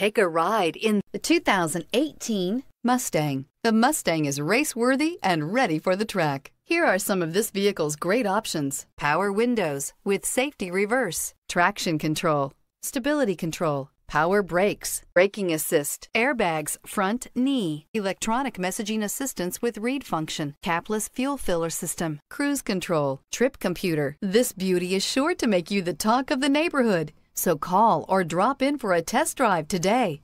Take a ride in the 2018 Mustang. The Mustang is race-worthy and ready for the track. Here are some of this vehicle's great options. Power windows with safety reverse, traction control, stability control, power brakes, braking assist, airbags, front knee, electronic messaging assistance with read function, capless fuel filler system, cruise control, trip computer. This beauty is sure to make you the talk of the neighborhood. So call or drop in for a test drive today.